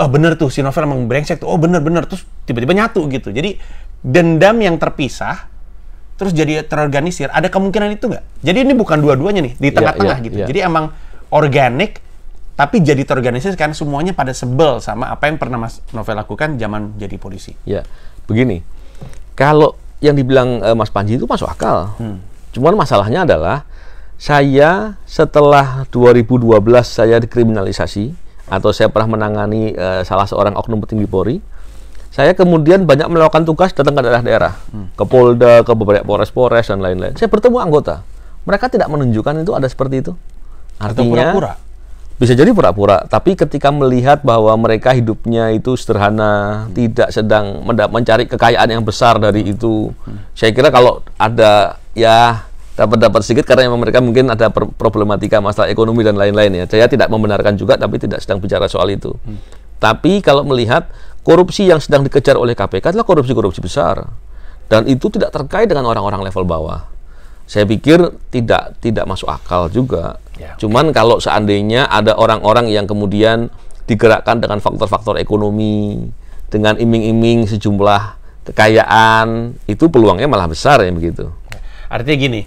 oh bener tuh si novel emang brengsek tuh oh bener bener terus tiba-tiba nyatu gitu jadi dendam yang terpisah terus jadi terorganisir ada kemungkinan itu nggak jadi ini bukan dua-duanya nih di iya, tengah-tengah yeah, yeah, gitu yeah. jadi emang organik tapi jadi terorganisir kan semuanya pada sebel sama apa yang pernah Mas Novel lakukan zaman jadi polisi. Ya, begini. Kalau yang dibilang uh, Mas Panji itu masuk akal. Hmm. Cuman masalahnya adalah saya setelah 2012 saya dikriminalisasi, atau saya pernah menangani uh, salah seorang oknum petinggi Polri saya kemudian banyak melakukan tugas datang ke daerah-daerah hmm. ke Polda ke beberapa Polres-Polres dan lain-lain saya bertemu anggota mereka tidak menunjukkan itu ada seperti itu artinya pura-pura bisa jadi pura-pura tapi ketika melihat bahwa mereka hidupnya itu sederhana hmm. tidak sedang mencari kekayaan yang besar dari itu hmm. saya kira kalau ada ya tak pendapat sedikit karena memang mereka mungkin ada problematika masalah ekonomi dan lain-lain ya. Saya tidak membenarkan juga tapi tidak sedang bicara soal itu. Hmm. Tapi kalau melihat korupsi yang sedang dikejar oleh KPK adalah korupsi-korupsi besar dan itu tidak terkait dengan orang-orang level bawah. Saya pikir tidak tidak masuk akal juga. Ya, Cuman kalau seandainya ada orang-orang yang kemudian digerakkan dengan faktor-faktor ekonomi, dengan iming-iming sejumlah kekayaan, itu peluangnya malah besar ya begitu. Artinya gini,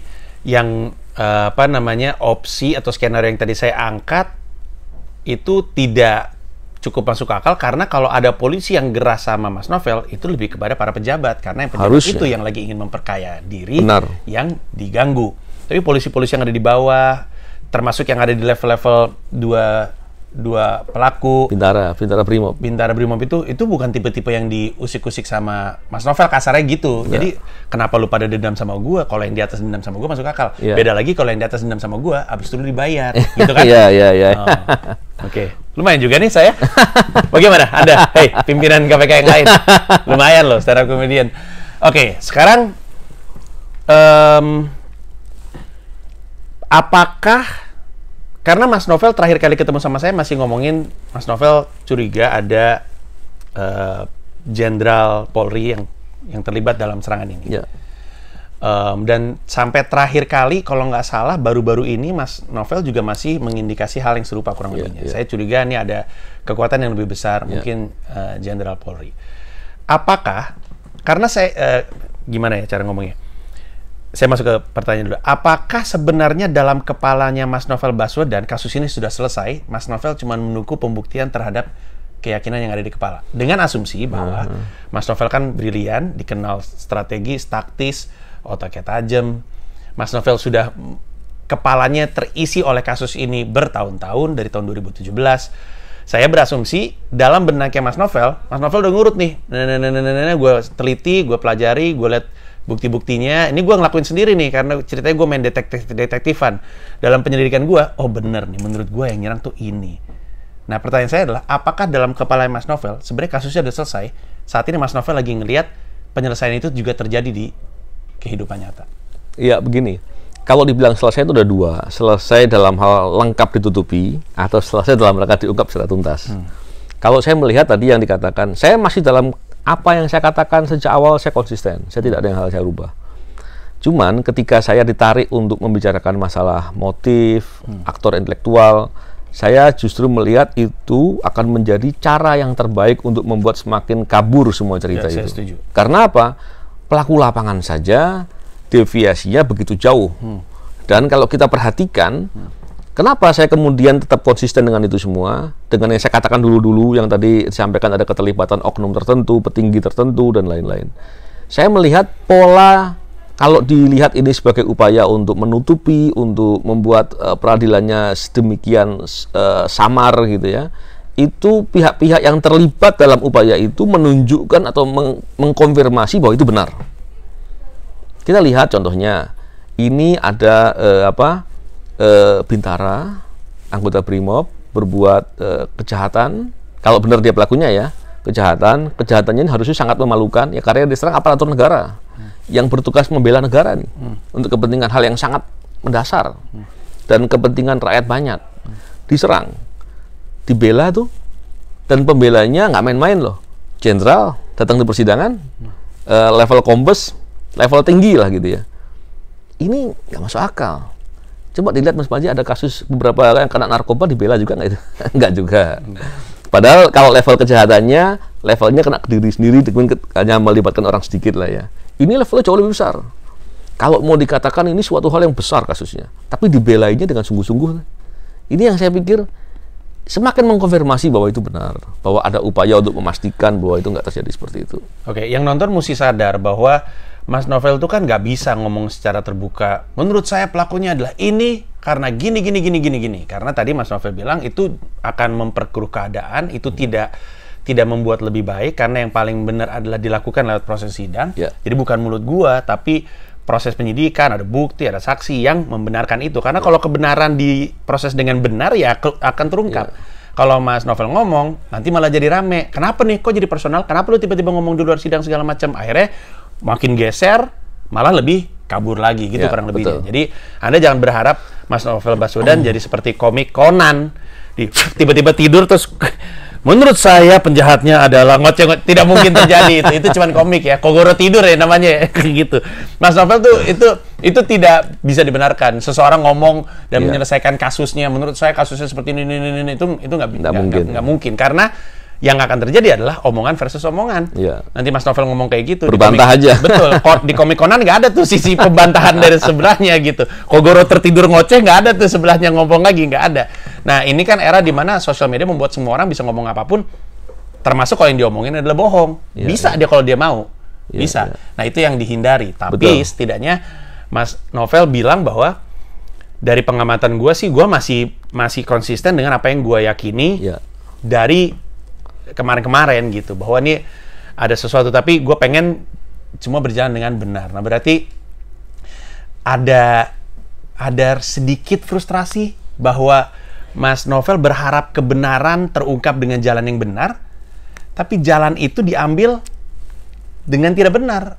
yang uh, apa namanya opsi atau skenario yang tadi saya angkat itu tidak cukup masuk akal karena kalau ada polisi yang geras sama Mas Novel itu lebih kepada para pejabat karena yang pejabat Harus, itu yang lagi ingin memperkaya diri Benar. yang diganggu. Tapi polisi-polisi yang ada di bawah termasuk yang ada di level-level dua dua pelaku Pintara, Pintara Brimob. Pintara Brimob itu itu bukan tipe-tipe yang diusik-usik sama Mas Novel kasarnya gitu. Iya. Jadi kenapa lu pada dendam sama gua? Kalau yang di atas dendam sama gua masuk akal. Yeah. Beda lagi kalau yang di atas dendam sama gua habis itu lu dibayar gitu kan. Iya, iya, iya. Oh, oke. Lumayan juga nih saya. Bagaimana ada Hei, pimpinan KPK yang lain. Lumayan loh secara komedian. Oke, okay, sekarang um, apakah karena Mas Novel terakhir kali ketemu sama saya masih ngomongin Mas Novel curiga ada eh, jenderal uh, Polri yang yang terlibat dalam serangan ini. Yeah. Ya. Um, dan sampai terakhir kali kalau nggak salah baru-baru ini Mas Novel juga masih mengindikasi hal yang serupa kurang yeah, lebihnya. Yeah. Saya curiga ini ada kekuatan yang lebih besar yeah. mungkin eh, Jenderal uh, Polri. Apakah karena saya uh, gimana ya cara ngomongnya? saya masuk ke pertanyaan dulu. Apakah sebenarnya dalam kepalanya Mas Novel Baswedan kasus ini sudah selesai? Mas Novel cuma menunggu pembuktian terhadap keyakinan yang ada di kepala. Dengan asumsi bahwa uh-huh. Mas Novel kan brilian, dikenal strategis, taktis, otaknya tajam. Mas Novel sudah kepalanya terisi oleh kasus ini bertahun-tahun dari tahun 2017. Saya berasumsi dalam benaknya Mas Novel, Mas Novel udah ngurut nih. Nah, nah, nah, nah, nah, nah, gue teliti, gue pelajari, gue lihat bukti-buktinya ini gue ngelakuin sendiri nih karena ceritanya gue main detektif detektifan dalam penyelidikan gue oh bener nih menurut gue yang nyerang tuh ini nah pertanyaan saya adalah apakah dalam kepala Mas Novel sebenarnya kasusnya udah selesai saat ini Mas Novel lagi ngelihat penyelesaian itu juga terjadi di kehidupan nyata iya begini kalau dibilang selesai itu udah dua selesai dalam hal lengkap ditutupi atau selesai dalam rangka diungkap secara tuntas hmm. kalau saya melihat tadi yang dikatakan saya masih dalam apa yang saya katakan sejak awal saya konsisten. Saya tidak ada yang hal saya rubah. Cuman ketika saya ditarik untuk membicarakan masalah motif, hmm. aktor intelektual, saya justru melihat itu akan menjadi cara yang terbaik untuk membuat semakin kabur semua cerita ya, itu. setuju. Karena apa? Pelaku lapangan saja deviasinya begitu jauh. Hmm. Dan kalau kita perhatikan, hmm. Kenapa saya kemudian tetap konsisten dengan itu semua? Dengan yang saya katakan dulu-dulu yang tadi disampaikan ada keterlibatan oknum tertentu, petinggi tertentu dan lain-lain. Saya melihat pola kalau dilihat ini sebagai upaya untuk menutupi, untuk membuat uh, peradilannya sedemikian uh, samar gitu ya. Itu pihak-pihak yang terlibat dalam upaya itu menunjukkan atau meng mengkonfirmasi bahwa itu benar. Kita lihat contohnya. Ini ada uh, apa? e, bintara anggota brimob berbuat e, kejahatan kalau benar dia pelakunya ya kejahatan kejahatannya ini harusnya sangat memalukan ya karena diserang aparatur negara hmm. yang bertugas membela negara nih hmm. untuk kepentingan hal yang sangat mendasar hmm. dan kepentingan rakyat banyak hmm. diserang dibela tuh dan pembelanya nggak main-main loh jenderal datang di persidangan hmm. e, level kombes level tinggi lah gitu ya ini nggak masuk akal Coba dilihat Mas Panji ada kasus beberapa yang kena narkoba dibela juga nggak itu? nggak juga. Padahal kalau level kejahatannya, levelnya kena ke diri sendiri, hanya melibatkan orang sedikit lah ya. Ini levelnya jauh lebih besar. Kalau mau dikatakan ini suatu hal yang besar kasusnya, tapi dibelainya dengan sungguh-sungguh. Ini yang saya pikir semakin mengkonfirmasi bahwa itu benar, bahwa ada upaya untuk memastikan bahwa itu nggak terjadi seperti itu. Oke, yang nonton mesti sadar bahwa Mas Novel itu kan nggak bisa ngomong secara terbuka. Menurut saya pelakunya adalah ini karena gini gini gini gini gini. Karena tadi Mas Novel bilang itu akan memperkeruh keadaan, itu hmm. tidak tidak membuat lebih baik karena yang paling benar adalah dilakukan lewat proses sidang. Yeah. Jadi bukan mulut gua tapi proses penyidikan, ada bukti, ada saksi yang membenarkan itu. Karena yeah. kalau kebenaran diproses dengan benar ya akan terungkap. Yeah kalau Mas Novel ngomong, nanti malah jadi rame. Kenapa nih? Kok jadi personal? Kenapa lu tiba-tiba ngomong di luar sidang segala macam? Akhirnya makin geser malah lebih kabur lagi gitu ya, kurang lebih. Jadi Anda jangan berharap Mas Novel Baswedan hmm. jadi seperti komik Conan di tiba-tiba tidur terus menurut saya penjahatnya adalah ngoceng tidak mungkin terjadi itu itu cuman komik ya kogoro tidur ya namanya ya, gitu Mas Novel tuh itu itu tidak bisa dibenarkan seseorang ngomong dan yeah. menyelesaikan kasusnya menurut saya kasusnya seperti ini ini ini itu itu nggak mungkin. Nggak mungkin karena yang akan terjadi adalah omongan versus omongan. Iya. Nanti Mas Novel ngomong kayak gitu. Berbantah aja. Betul. di komik Conan nggak ada tuh sisi pembantahan dari sebelahnya gitu. Kogoro tertidur ngoceh nggak ada tuh sebelahnya ngomong lagi nggak ada. Nah ini kan era dimana sosial media membuat semua orang bisa ngomong apapun, termasuk kalau yang diomongin adalah bohong. Iya, bisa iya. dia kalau dia mau. Iya, bisa. Iya. Nah itu yang dihindari. Tapi betul. setidaknya Mas Novel bilang bahwa dari pengamatan gue sih gue masih masih konsisten dengan apa yang gue yakini. Iya dari kemarin-kemarin gitu bahwa ini ada sesuatu tapi gue pengen semua berjalan dengan benar nah berarti ada ada sedikit frustrasi bahwa Mas Novel berharap kebenaran terungkap dengan jalan yang benar tapi jalan itu diambil dengan tidak benar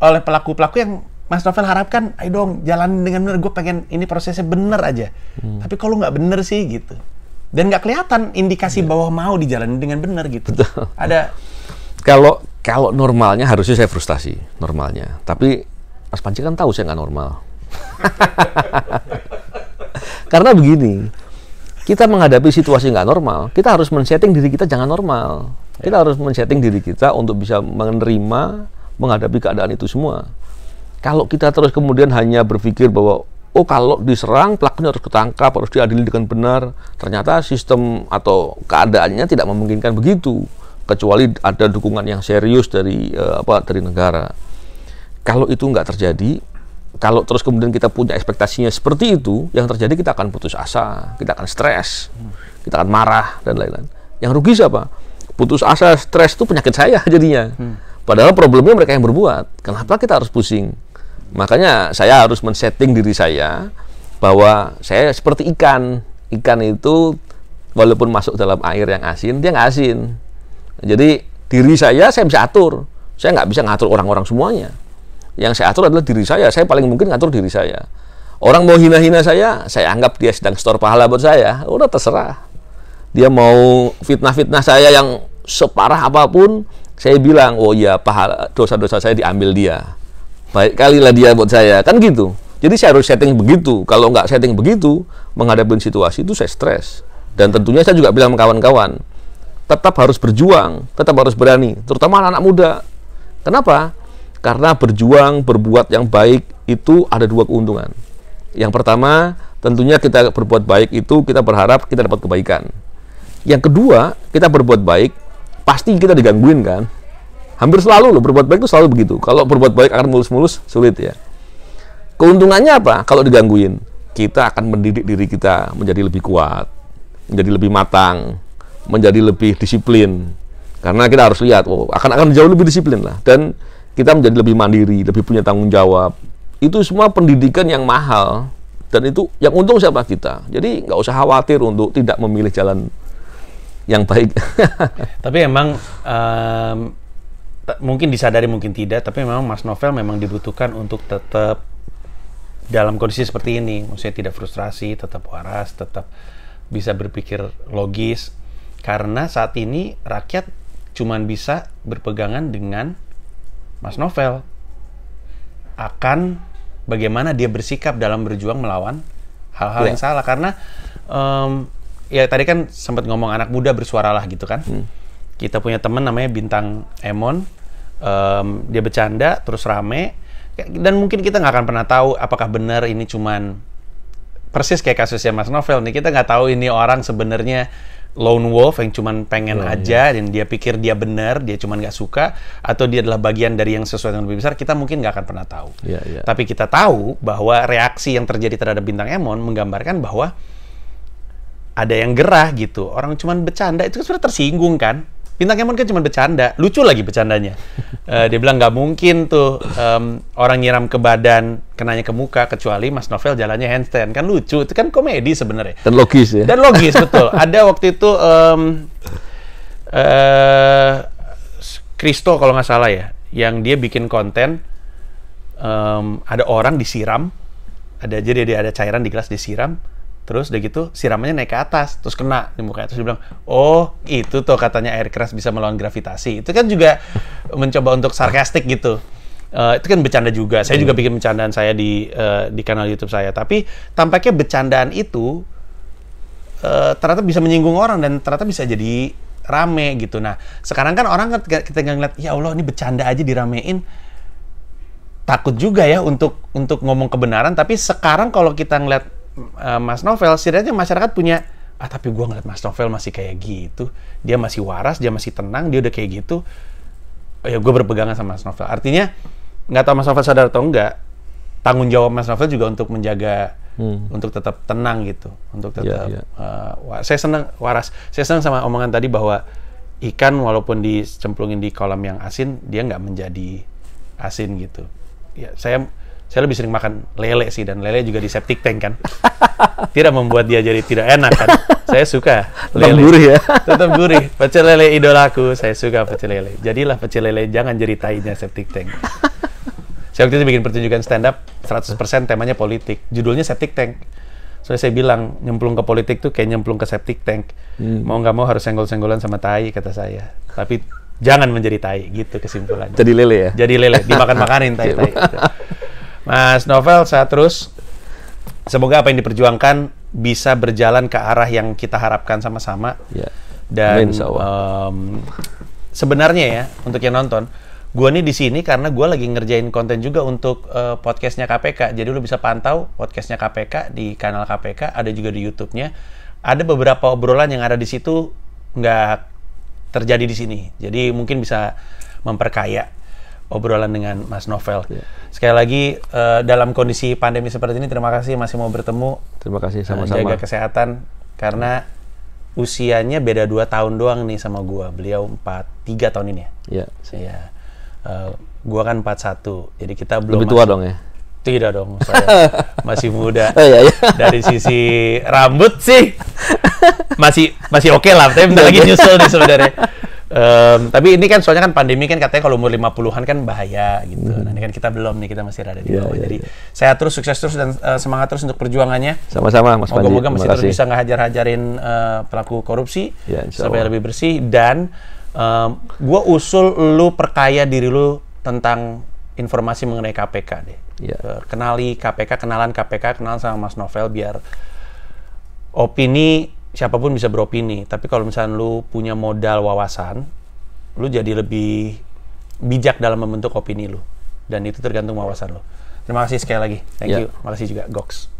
oleh pelaku-pelaku yang Mas Novel harapkan, ayo dong jalan dengan benar. Gue pengen ini prosesnya benar aja. Hmm. Tapi kalau nggak benar sih gitu dan nggak kelihatan indikasi yeah. bahwa mau dijalani dengan benar gitu. Betul. Ada kalau kalau normalnya harusnya saya frustasi normalnya, tapi Mas Panci kan tahu saya nggak normal. Karena begini, kita menghadapi situasi nggak normal, kita harus men-setting diri kita jangan normal. Kita iya. harus men-setting diri kita untuk bisa menerima menghadapi keadaan itu semua. Kalau kita terus kemudian hanya berpikir bahwa oh kalau diserang pelakunya harus ketangkap, harus diadili dengan benar. Ternyata sistem atau keadaannya tidak memungkinkan begitu, kecuali ada dukungan yang serius dari uh, apa dari negara. Kalau itu nggak terjadi, kalau terus kemudian kita punya ekspektasinya seperti itu, yang terjadi kita akan putus asa, kita akan stres, kita akan marah dan lain-lain. Yang rugi siapa? Putus asa, stres itu penyakit saya jadinya. Hmm. Padahal problemnya mereka yang berbuat. Kenapa kita harus pusing? Makanya saya harus men-setting diri saya bahwa saya seperti ikan. Ikan itu walaupun masuk dalam air yang asin, dia nggak asin. Jadi diri saya saya bisa atur. Saya nggak bisa ngatur orang-orang semuanya. Yang saya atur adalah diri saya. Saya paling mungkin ngatur diri saya. Orang mau hina-hina saya, saya anggap dia sedang store pahala buat saya. Udah terserah. Dia mau fitnah-fitnah saya yang separah apapun, saya bilang, oh iya pahala dosa-dosa saya diambil dia baik kali lah dia buat saya kan gitu jadi saya harus setting begitu kalau nggak setting begitu menghadapi situasi itu saya stres dan tentunya saya juga bilang kawan-kawan tetap harus berjuang tetap harus berani terutama anak-anak muda kenapa karena berjuang berbuat yang baik itu ada dua keuntungan yang pertama tentunya kita berbuat baik itu kita berharap kita dapat kebaikan yang kedua kita berbuat baik pasti kita digangguin kan Hampir selalu loh berbuat baik itu selalu begitu. Kalau berbuat baik akan mulus-mulus sulit ya. Keuntungannya apa? Kalau digangguin, kita akan mendidik diri kita menjadi lebih kuat, menjadi lebih matang, menjadi lebih disiplin. Karena kita harus lihat, oh, akan akan jauh lebih disiplin lah dan kita menjadi lebih mandiri, lebih punya tanggung jawab. Itu semua pendidikan yang mahal dan itu yang untung siapa kita. Jadi nggak usah khawatir untuk tidak memilih jalan yang baik. Tapi emang um, mungkin disadari mungkin tidak tapi memang Mas Novel memang dibutuhkan untuk tetap dalam kondisi seperti ini maksudnya tidak frustrasi tetap waras tetap bisa berpikir logis karena saat ini rakyat cuman bisa berpegangan dengan Mas Novel akan bagaimana dia bersikap dalam berjuang melawan hal-hal ya. yang salah karena um, ya tadi kan sempat ngomong anak muda bersuara lah gitu kan hmm kita punya temen namanya bintang Emon um, dia bercanda terus rame dan mungkin kita nggak akan pernah tahu apakah benar ini cuman persis kayak kasusnya Mas Novel nih kita nggak tahu ini orang sebenarnya lone wolf yang cuman pengen oh, aja iya. dan dia pikir dia benar dia cuman nggak suka atau dia adalah bagian dari yang sesuai dengan lebih besar kita mungkin nggak akan pernah tahu yeah, yeah. tapi kita tahu bahwa reaksi yang terjadi terhadap bintang Emon menggambarkan bahwa ada yang gerah gitu orang cuman bercanda itu kan sudah tersinggung kan bintang Emon kan cuma bercanda, lucu lagi bercandanya. uh, dia bilang nggak mungkin tuh um, orang nyiram ke badan, kenanya ke muka, kecuali Mas Novel jalannya handstand. Kan lucu, itu kan komedi sebenarnya. Dan logis ya? Dan logis, betul. Ada waktu itu... Um, uh, eh, Kristo kalau nggak salah ya, yang dia bikin konten um, ada orang disiram, ada jadi dia ada cairan di gelas disiram, Terus udah gitu siramannya naik ke atas, terus kena di muka. Terus dia bilang, oh itu tuh katanya air keras bisa melawan gravitasi. Itu kan juga mencoba untuk sarkastik gitu. Uh, itu kan bercanda juga. Saya juga iya. bikin bercandaan saya di uh, di kanal YouTube saya. Tapi tampaknya bercandaan itu uh, ternyata bisa menyinggung orang dan ternyata bisa jadi rame gitu. Nah sekarang kan orang kita ngeliat, ya Allah ini bercanda aja diramein takut juga ya untuk untuk ngomong kebenaran tapi sekarang kalau kita ngeliat Eh, Mas Novel, setidaknya masyarakat punya ah tapi gue ngeliat Mas Novel masih kayak gitu, dia masih waras, dia masih tenang, dia udah kayak gitu, oh, ya gue berpegangan sama Mas Novel. Artinya nggak tahu Mas Novel sadar atau enggak, tanggung jawab Mas Novel juga untuk menjaga hmm. untuk tetap tenang gitu, untuk iya, tetap yeah, iya. yeah. Uh, saya senang waras, saya senang sama omongan tadi bahwa ikan walaupun dicemplungin di kolam yang asin dia nggak menjadi asin gitu. Ya saya saya lebih sering makan lele sih dan lele juga di septic tank kan tidak membuat dia jadi tidak enak kan saya suka lele tetap gurih ya tetap gurih pecel lele idolaku saya suka pecel lele jadilah pecel lele jangan jadi tainya septic tank saya waktu itu bikin pertunjukan stand up 100% temanya politik judulnya septic tank soalnya saya bilang nyemplung ke politik tuh kayak nyemplung ke septic tank hmm. mau nggak mau harus senggol-senggolan sama tai kata saya tapi jangan menjadi tai gitu kesimpulannya jadi lele ya jadi lele dimakan makanin tai iya, tai Mas Novel, saya terus semoga apa yang diperjuangkan bisa berjalan ke arah yang kita harapkan sama-sama. Ya. Dan um, sebenarnya ya untuk yang nonton, gue nih di sini karena gue lagi ngerjain konten juga untuk uh, podcastnya KPK. Jadi lu bisa pantau podcastnya KPK di kanal KPK, ada juga di YouTube-nya. Ada beberapa obrolan yang ada di situ nggak terjadi di sini. Jadi mungkin bisa memperkaya obrolan dengan Mas Novel. Yeah. Sekali lagi uh, dalam kondisi pandemi seperti ini terima kasih masih mau bertemu. Terima kasih eh, sama-sama. Uh, jaga kesehatan karena usianya beda dua tahun doang nih sama gua. Beliau empat tiga tahun ini ya. Iya. Yeah. Iya. Uh, gua kan empat satu. Jadi kita belum Lebih tua masih, dong ya. Tidak dong, saya masih muda. Oh, iya, iya. Dari sisi rambut sih masih masih oke okay lah, tapi bentar lagi nyusul nih sebenarnya. Um, tapi ini kan soalnya kan pandemi kan katanya kalau umur 50-an kan bahaya gitu. Mm. Nah, ini kan kita belum nih, kita masih rada di iya, bawah. Yeah, yeah, Jadi yeah. sehat terus, sukses terus dan uh, semangat terus untuk perjuangannya. Sama-sama Mas Panji. Moga-moga masih terus bisa ngehajar-hajarin uh, pelaku korupsi yeah, ya, supaya lebih bersih dan um, gua usul lu perkaya diri lu tentang informasi mengenai KPK deh. Yeah. Ya. Kenali KPK, kenalan KPK, kenalan sama Mas Novel biar opini siapapun bisa beropini tapi kalau misalnya lu punya modal wawasan lu jadi lebih bijak dalam membentuk opini lu dan itu tergantung wawasan lu terima kasih sekali lagi thank yeah. you makasih juga goks